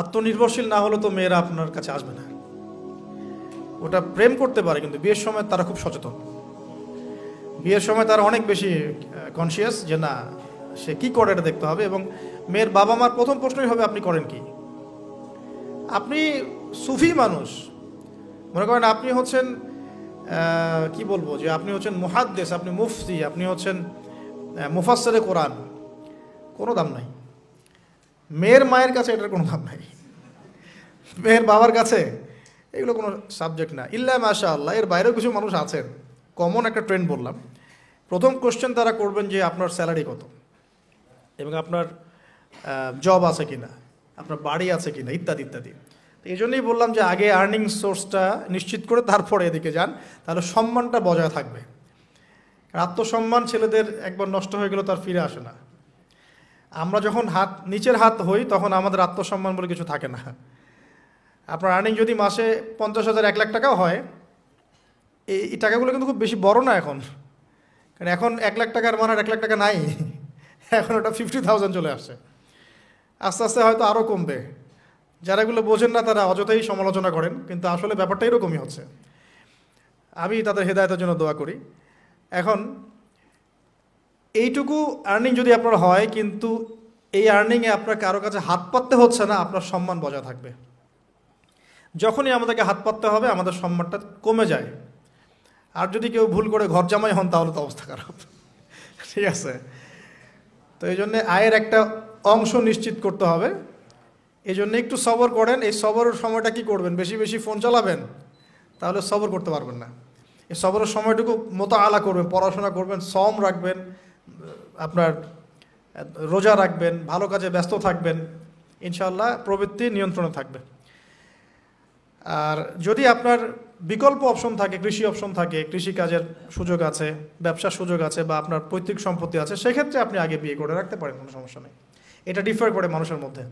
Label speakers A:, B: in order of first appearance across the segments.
A: আত্মনির্ভরশীল না হলে তো মেয়েরা আপনার কাছে আসবে না ওটা প্রেম করতে পারে কিন্তু বিয়ের সময় তারা খুব সচেতন বিয়ের সময় তারা অনেক বেশি কনসিয়াস যে না সে কী করে এটা দেখতে হবে এবং মেয়ের বাবা মার প্রথম প্রশ্নই হবে আপনি করেন কি আপনি সুফি মানুষ মনে করেন আপনি হচ্ছেন কি বলবো যে আপনি হচ্ছেন মহাদ্দেশ আপনি মুফতি আপনি হচ্ছেন মুফাসের কোরআন কোনো দাম নাই মেয়ের মায়ের কাছে এটার কোনো ভাব নাই মেয়ের বাবার কাছে এগুলো কোনো সাবজেক্ট না ইল্লা মাশা আল্লাহ এর বাইরেও কিছু মানুষ আছেন কমন একটা ট্রেন্ড বললাম প্রথম কোশ্চেন তারা করবেন যে আপনার স্যালারি কত এবং আপনার জব আছে কি না আপনার বাড়ি আছে কি না ইত্যাদি ইত্যাদি এই জন্যই বললাম যে আগে আর্নিং সোর্সটা নিশ্চিত করে তারপরে এদিকে যান তাহলে সম্মানটা বজায় থাকবে আত্মসম্মান ছেলেদের একবার নষ্ট হয়ে গেলে তার ফিরে আসে না আমরা যখন হাত নিচের হাত হই তখন আমাদের আত্মসম্মান বলে কিছু থাকে না আপনার আর্নিং যদি মাসে পঞ্চাশ হাজার এক লাখ টাকাও হয় এই টাকাগুলো কিন্তু খুব বেশি বড় না এখন কারণ এখন এক লাখ টাকার মান এক লাখ টাকা নাই এখন ওটা ফিফটি থাউজেন্ড চলে আসছে আস্তে আস্তে হয়তো আরও কমবে যারা এগুলো বোঝেন না তারা অযথাই সমালোচনা করেন কিন্তু আসলে ব্যাপারটা এরকমই হচ্ছে আমি তাদের হেদায়তের জন্য দোয়া করি এখন এইটুকু আর্নিং যদি আপনার হয় কিন্তু এই আর্নিংয়ে আপনার কারো কাছে হাত পাততে হচ্ছে না আপনার সম্মান বজায় থাকবে যখনই আমাদেরকে হাত পাততে হবে আমাদের সম্মানটা কমে যায় আর যদি কেউ ভুল করে ঘর জামাই হন তাহলে তো অবস্থা খারাপ ঠিক আছে তো এই জন্যে আয়ের একটা অংশ নিশ্চিত করতে হবে এই জন্য একটু সবর করেন এই সবরের সময়টা কি করবেন বেশি বেশি ফোন চালাবেন তাহলে সবর করতে পারবেন না এই সবরের সময়টুকু আলা করবেন পড়াশোনা করবেন সম রাখবেন আপনার রোজা রাখবেন ভালো কাজে ব্যস্ত থাকবেন ইনশাল্লাহ প্রবৃত্তি নিয়ন্ত্রণে থাকবে আর যদি আপনার বিকল্প অপশন থাকে কৃষি অপশন থাকে কৃষিকাজের সুযোগ আছে ব্যবসার সুযোগ আছে বা আপনার পৈতৃক সম্পত্তি আছে সেক্ষেত্রে আপনি আগে বিয়ে করে রাখতে পারেন কোনো সমস্যা নেই এটা ডিফার করে মানুষের মধ্যে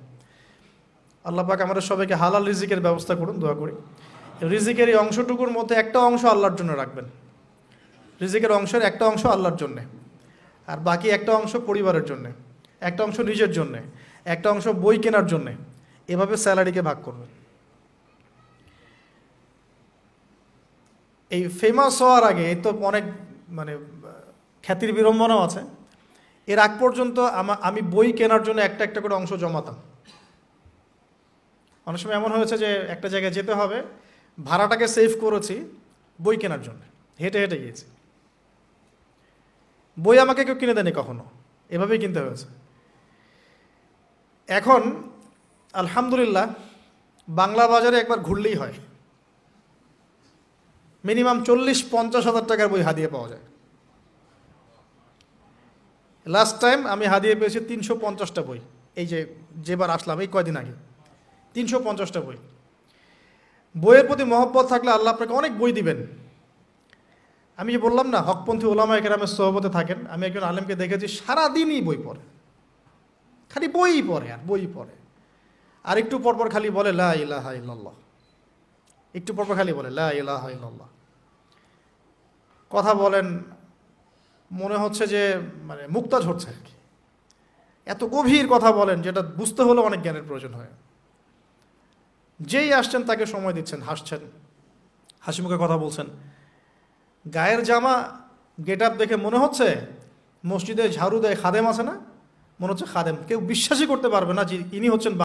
A: আল্লাপাক আমাদের সবাইকে হালাল রিজিকের ব্যবস্থা করুন দোয়া করি রিজিকের এই অংশটুকুর মধ্যে একটা অংশ আল্লাহর জন্য রাখবেন রিজিকের অংশের একটা অংশ আল্লাহর জন্যে আর বাকি একটা অংশ পরিবারের জন্যে একটা অংশ নিজের জন্যে একটা অংশ বই কেনার জন্যে এভাবে স্যালারিকে ভাগ করবেন এই ফেমাস হওয়ার আগে এই তো অনেক মানে খ্যাতির বিড়ম্বনাও আছে এর আগ পর্যন্ত আমি বই কেনার জন্য একটা একটা করে অংশ জমাতাম অনেক সময় এমন হয়েছে যে একটা জায়গায় যেতে হবে ভাড়াটাকে সেভ করেছি বই কেনার জন্য হেঁটে হেঁটে গিয়েছি বই আমাকে কেউ কিনে দেয়নি কখনো এভাবেই কিনতে হয়েছে এখন আলহামদুলিল্লাহ বাংলা বাজারে একবার ঘুরলেই হয় মিনিমাম চল্লিশ পঞ্চাশ হাজার টাকার বই হাদিয়ে পাওয়া যায় লাস্ট টাইম আমি হাদিয়ে পেয়েছি তিনশো পঞ্চাশটা বই এই যে যেবার আসলাম এই কয়দিন আগে তিনশো পঞ্চাশটা বই বইয়ের প্রতি মহব্বত থাকলে আল্লাহ আপনাকে অনেক বই দিবেন আমি যে বললাম না হকপন্থী ওলামা একরামের সহবতে থাকেন আমি একজন আলেমকে দেখেছি সারাদিনই বই পড়ে খালি বই পড়ে আর বই পড়ে আর একটু পরপর খালি বলে লা একটু পরপর খালি বলে লা কথা বলেন মনে হচ্ছে যে মানে মুক্তা ঝরছে আর কি এত গভীর কথা বলেন যেটা বুঝতে হলেও অনেক জ্ঞানের প্রয়োজন হয় যেই আসছেন তাকে সময় দিচ্ছেন হাসছেন হাসি মুখে কথা বলছেন গায়ের জামা গেট আপ দেখে মনে হচ্ছে মসজিদে ঝাড়ু দেয় খাদেম আছে না মনে হচ্ছে খাদেম কেউ বিশ্বাসই করতে পারবে না যে ইনি হচ্ছেন